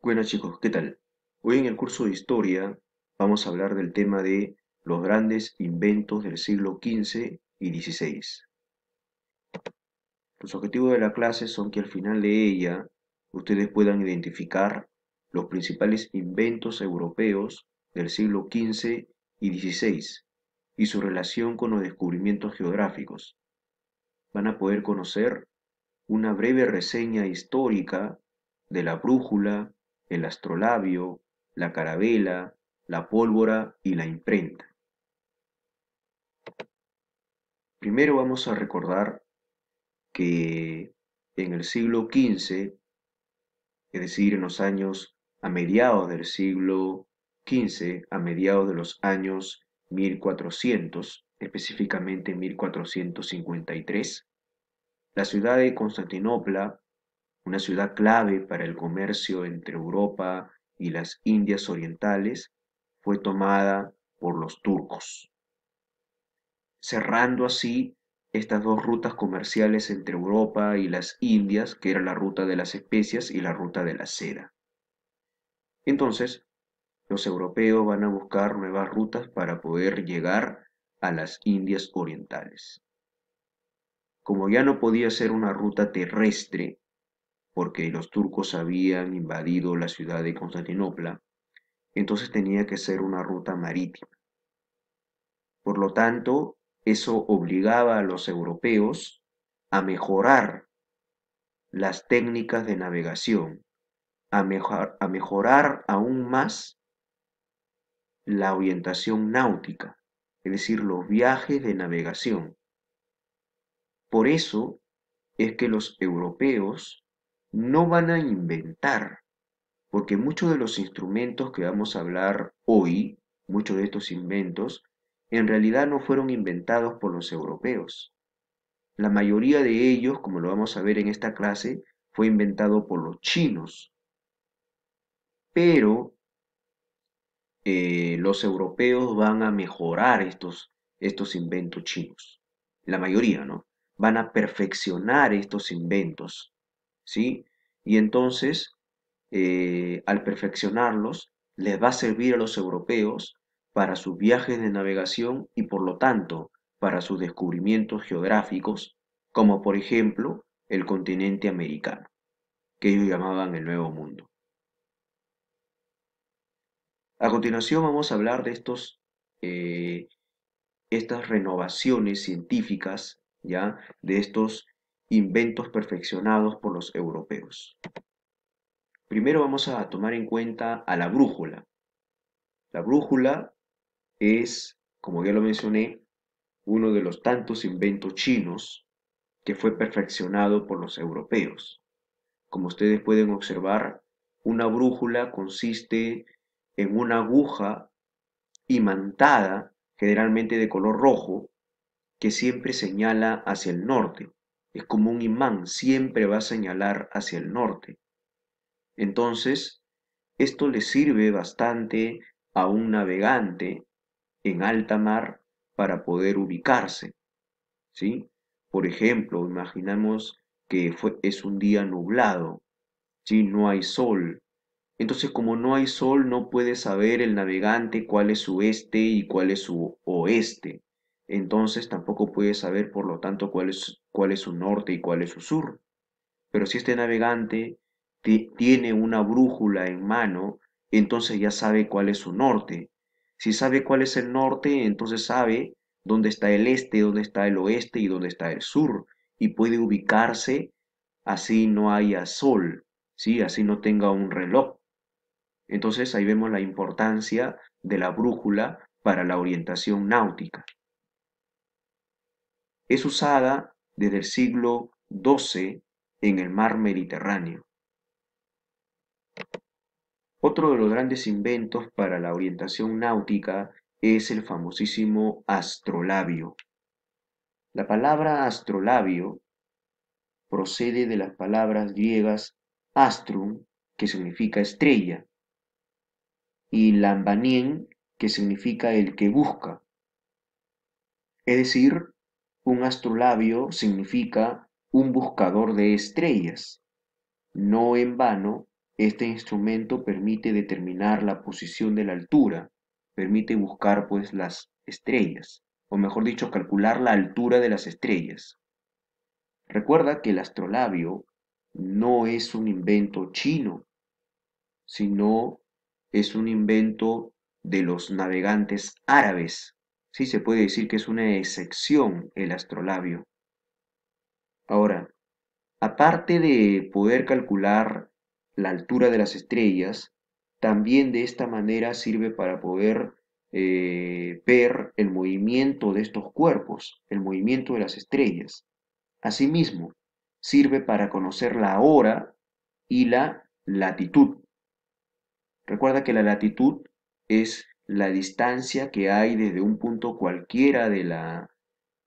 Buenas chicos, ¿qué tal? Hoy en el curso de historia vamos a hablar del tema de los grandes inventos del siglo XV y XVI. Los objetivos de la clase son que al final de ella ustedes puedan identificar los principales inventos europeos del siglo XV y XVI y su relación con los descubrimientos geográficos. Van a poder conocer una breve reseña histórica de la brújula, el astrolabio, la carabela, la pólvora y la imprenta. Primero vamos a recordar que en el siglo XV, es decir, en los años a mediados del siglo XV, a mediados de los años 1400, específicamente 1453, la ciudad de Constantinopla una ciudad clave para el comercio entre Europa y las Indias Orientales, fue tomada por los turcos, cerrando así estas dos rutas comerciales entre Europa y las Indias, que era la ruta de las especias y la ruta de la seda. Entonces, los europeos van a buscar nuevas rutas para poder llegar a las Indias Orientales. Como ya no podía ser una ruta terrestre, porque los turcos habían invadido la ciudad de Constantinopla, entonces tenía que ser una ruta marítima. Por lo tanto, eso obligaba a los europeos a mejorar las técnicas de navegación, a, mejorar aún más la orientación náutica, es decir, los viajes de navegación. Por eso es que los europeos no van a inventar, porque muchos de los instrumentos que vamos a hablar hoy, muchos de estos inventos, en realidad no fueron inventados por los europeos. La mayoría de ellos, como lo vamos a ver en esta clase, fue inventado por los chinos. Pero eh, los europeos van a mejorar estos, estos inventos chinos. La mayoría, ¿no? Van a perfeccionar estos inventos y entonces, eh, al perfeccionarlos, les va a servir a los europeos para sus viajes de navegación y por lo tanto para sus descubrimientos geográficos, como por ejemplo el continente americano, que ellos llamaban el Nuevo Mundo. A continuación vamos a hablar de estos, eh, estas renovaciones científicas, ¿ya? de estos inventos perfeccionados por los europeos. Primero vamos a tomar en cuenta a la brújula. La brújula es, como ya lo mencioné, uno de los tantos inventos chinos que fue perfeccionado por los europeos. Como ustedes pueden observar, una brújula consiste en una aguja imantada, generalmente de color rojo, que siempre señala hacia el norte es como un imán, siempre va a señalar hacia el norte. Entonces, esto le sirve bastante a un navegante en alta mar para poder ubicarse. ¿sí? Por ejemplo, imaginamos que es un día nublado, ¿sí? no hay sol. Entonces, como no hay sol, no puede saber el navegante cuál es su este y cuál es su oeste entonces tampoco puede saber por lo tanto cuál es, cuál es su norte y cuál es su sur. Pero si este navegante tiene una brújula en mano, entonces ya sabe cuál es su norte. Si sabe cuál es el norte, entonces sabe dónde está el este, dónde está el oeste y dónde está el sur. Y puede ubicarse así no haya sol, ¿sí? así no tenga un reloj. Entonces ahí vemos la importancia de la brújula para la orientación náutica es usada desde el siglo XII en el mar Mediterráneo. Otro de los grandes inventos para la orientación náutica es el famosísimo astrolabio. La palabra astrolabio procede de las palabras griegas astrum, que significa estrella, y lambanien, que significa el que busca. Es decir, un astrolabio significa un buscador de estrellas. No en vano, este instrumento permite determinar la posición de la altura, permite buscar pues las estrellas, o mejor dicho, calcular la altura de las estrellas. Recuerda que el astrolabio no es un invento chino, sino es un invento de los navegantes árabes Sí, se puede decir que es una excepción el astrolabio. Ahora, aparte de poder calcular la altura de las estrellas, también de esta manera sirve para poder eh, ver el movimiento de estos cuerpos, el movimiento de las estrellas. Asimismo, sirve para conocer la hora y la latitud. Recuerda que la latitud es la distancia que hay desde un punto cualquiera de la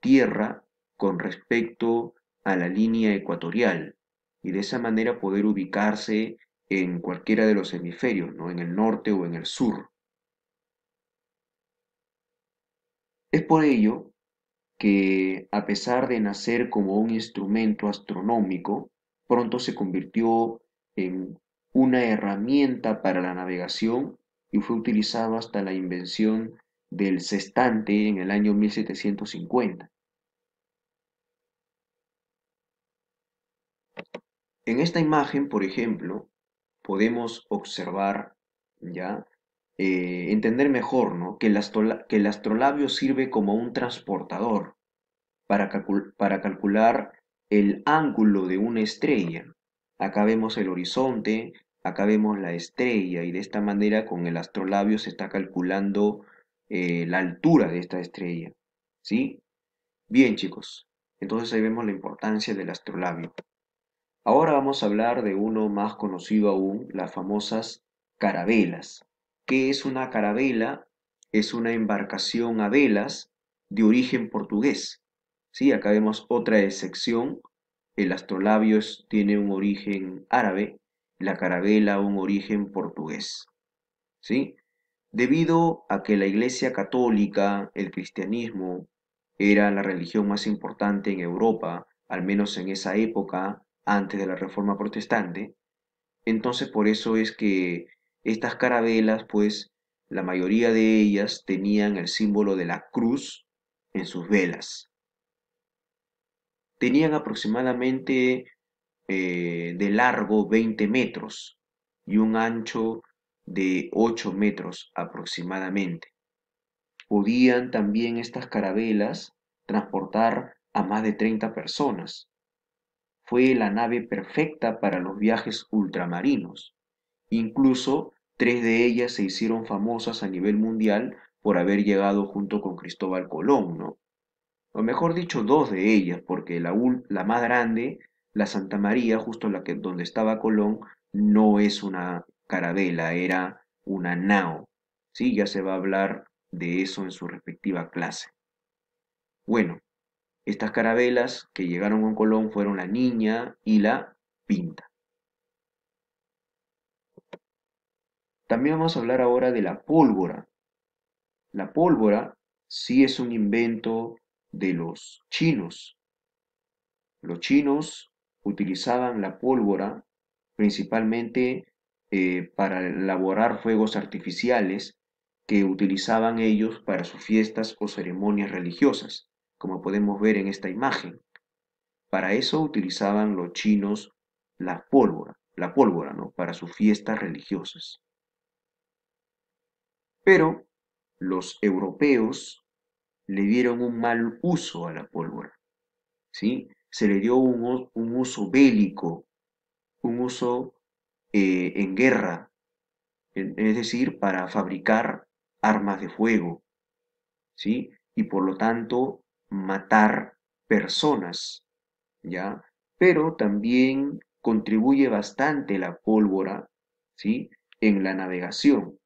Tierra con respecto a la línea ecuatorial y de esa manera poder ubicarse en cualquiera de los hemisferios, ¿no? en el norte o en el sur. Es por ello que, a pesar de nacer como un instrumento astronómico, pronto se convirtió en una herramienta para la navegación y fue utilizado hasta la invención del cestante en el año 1750. En esta imagen, por ejemplo, podemos observar, ¿ya? Eh, entender mejor, Que el, astrolabio sirve como un transportador para, para calcular el ángulo de una estrella. Acá vemos el horizonte, Acá vemos la estrella y de esta manera con el astrolabio se está calculando eh, la altura de esta estrella. ¿Sí? Bien chicos, entonces ahí vemos la importancia del astrolabio. Ahora vamos a hablar de uno más conocido aún, las famosas carabelas. ¿Qué es una carabela? Es una embarcación a velas de origen portugués. ¿Sí? Acá vemos otra excepción. El astrolabio tiene un origen árabe la carabela un origen portugués. ¿Sí? Debido a que la Iglesia católica, el cristianismo, era la religión más importante en Europa, al menos en esa época, antes de la Reforma Protestante, entonces por eso es que estas carabelas, pues, la mayoría de ellas tenían el símbolo de la cruz en sus velas. Tenían aproximadamente eh, de largo 20 metros y un ancho de 8 metros aproximadamente. Podían también estas carabelas transportar a más de 30 personas. Fue la nave perfecta para los viajes ultramarinos. Incluso tres de ellas se hicieron famosas a nivel mundial por haber llegado junto con Cristóbal Colón, O mejor dicho, dos de ellas, porque la, la más grande la Santa María, justo la que, donde estaba Colón, no es una carabela, era una nao. ¿sí? Ya se va a hablar de eso en su respectiva clase. Bueno, estas carabelas que llegaron con Colón fueron la Niña y la Pinta. También vamos a hablar ahora de la pólvora. La pólvora sí es un invento de los chinos. Los chinos utilizaban la pólvora principalmente eh, para elaborar fuegos artificiales que utilizaban ellos para sus fiestas o ceremonias religiosas, como podemos ver en esta imagen. Para eso utilizaban los chinos la pólvora, la pólvora, ¿no? Para sus fiestas religiosas. Pero los europeos le dieron un mal uso a la pólvora, ¿sí? se le dio un, uso bélico, un uso eh, en guerra, es decir, para fabricar armas de fuego, ¿sí? Y por lo tanto, matar personas, ¿ya? Pero también contribuye bastante la pólvora, ¿sí? En la navegación.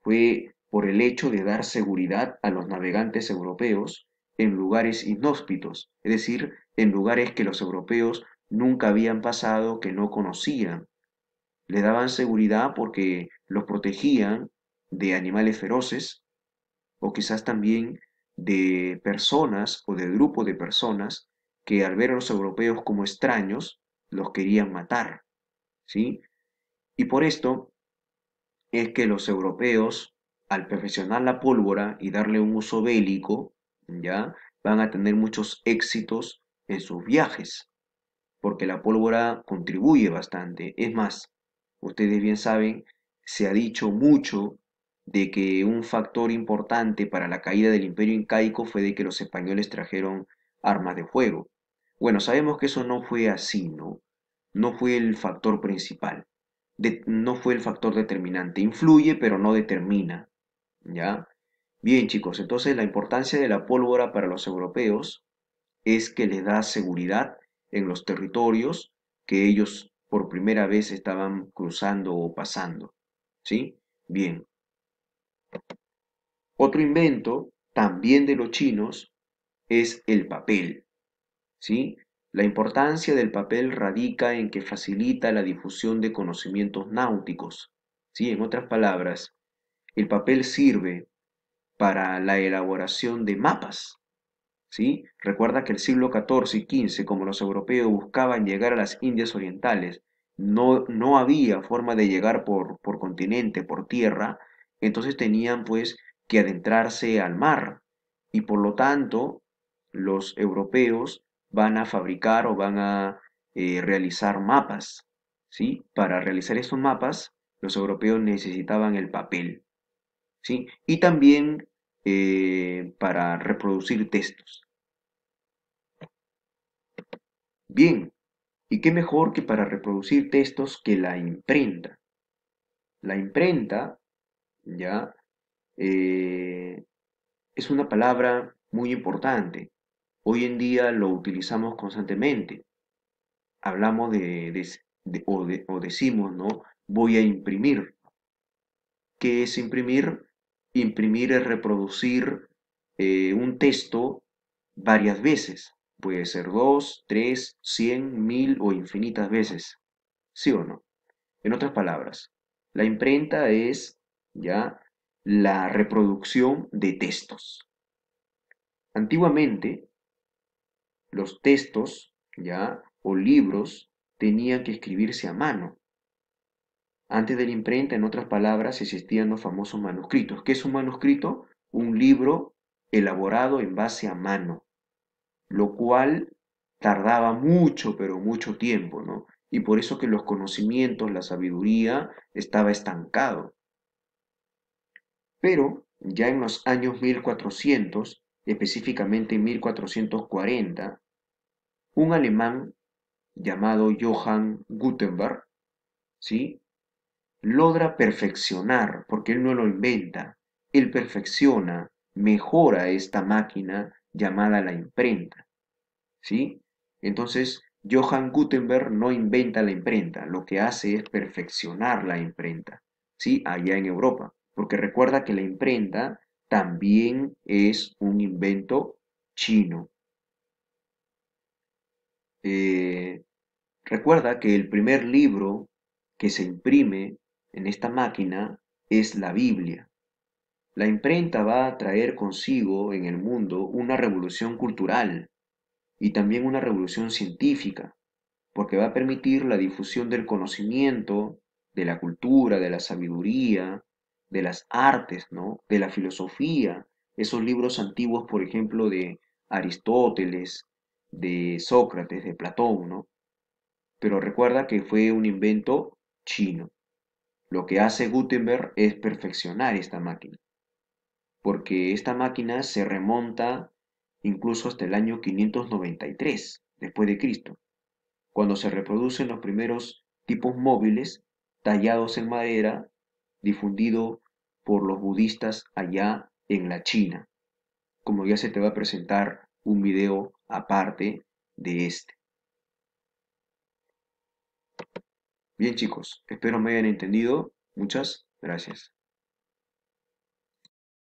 Fue por el hecho de dar seguridad a los navegantes europeos en lugares inhóspitos, es decir, en lugares que los europeos nunca habían pasado, que no conocían. Le daban seguridad porque los protegían de animales feroces o quizás también de personas o de grupo de personas que al ver a los europeos como extraños los querían matar. ¿sí? Y por esto es que los europeos, al perfeccionar la pólvora y darle un uso bélico, ¿ya? Van a tener muchos éxitos en sus viajes, porque la pólvora contribuye bastante. Es más, ustedes bien saben, se ha dicho mucho de que un factor importante para la caída del imperio incaico fue de que los españoles trajeron armas de fuego. Bueno, sabemos que eso no fue así, ¿no? No fue el factor principal, no fue el factor determinante. Influye, pero no determina, ¿ya? Bien, chicos, entonces la importancia de la pólvora para los europeos es que les da seguridad en los territorios que ellos por primera vez estaban cruzando o pasando. ¿Sí? Bien. Otro invento, también de los chinos, es el papel. ¿Sí? La importancia del papel radica en que facilita la difusión de conocimientos náuticos. ¿Sí? En otras palabras, el papel sirve para la elaboración de mapas. ¿sí? Recuerda que el siglo XIV y XV, como los europeos buscaban llegar a las Indias Orientales, no, no había forma de llegar por, por continente, por tierra, entonces tenían pues que adentrarse al mar. Y por lo tanto, los europeos van a fabricar o van a eh, realizar mapas. ¿sí? Para realizar estos mapas, los europeos necesitaban el papel. ¿sí? Y también eh, para reproducir textos. Bien, ¿y qué mejor que para reproducir textos que la imprenta? La imprenta, ya, eh, es una palabra muy importante. Hoy en día lo utilizamos constantemente. Hablamos de, o, de o decimos, ¿no? Voy a imprimir. ¿Qué es imprimir? imprimir es reproducir eh, un texto varias veces. Puede ser dos, tres, cien, mil o infinitas veces. ¿Sí o no? En otras palabras, la imprenta es ya la reproducción de textos. Antiguamente, los textos ya o libros tenían que escribirse a mano. Antes de la imprenta, en otras palabras, existían los famosos manuscritos. ¿Qué es un manuscrito? Un libro elaborado en base a mano, lo cual tardaba mucho, pero mucho tiempo, ¿no? Y por eso que los conocimientos, la sabiduría, estaba estancado. Pero ya en los años 1400, específicamente en 1440, un alemán llamado Johann Gutenberg, ¿sí? logra perfeccionar, porque él no lo inventa, él perfecciona, mejora esta máquina llamada la imprenta. ¿Sí? Entonces, Johann Gutenberg no inventa la imprenta, lo que hace es perfeccionar la imprenta, ¿sí? Allá en Europa, porque recuerda que la imprenta también es un invento chino. Eh, recuerda que el primer libro que se imprime en esta máquina es la Biblia. La imprenta va a traer consigo en el mundo una revolución cultural y también una revolución científica, porque va a permitir la difusión del conocimiento, de la cultura, de la sabiduría, de las artes, ¿no? de la filosofía, esos libros antiguos, por ejemplo, de Aristóteles, de Sócrates, de Platón, Pero recuerda que fue un invento chino. Lo que hace Gutenberg es perfeccionar esta máquina, porque esta máquina se remonta incluso hasta el año 593 después de Cristo, cuando se reproducen los primeros tipos móviles tallados en madera, difundido por los budistas allá en la China, como ya se te va a presentar un video aparte de este. Bien chicos, espero me hayan entendido. Muchas gracias.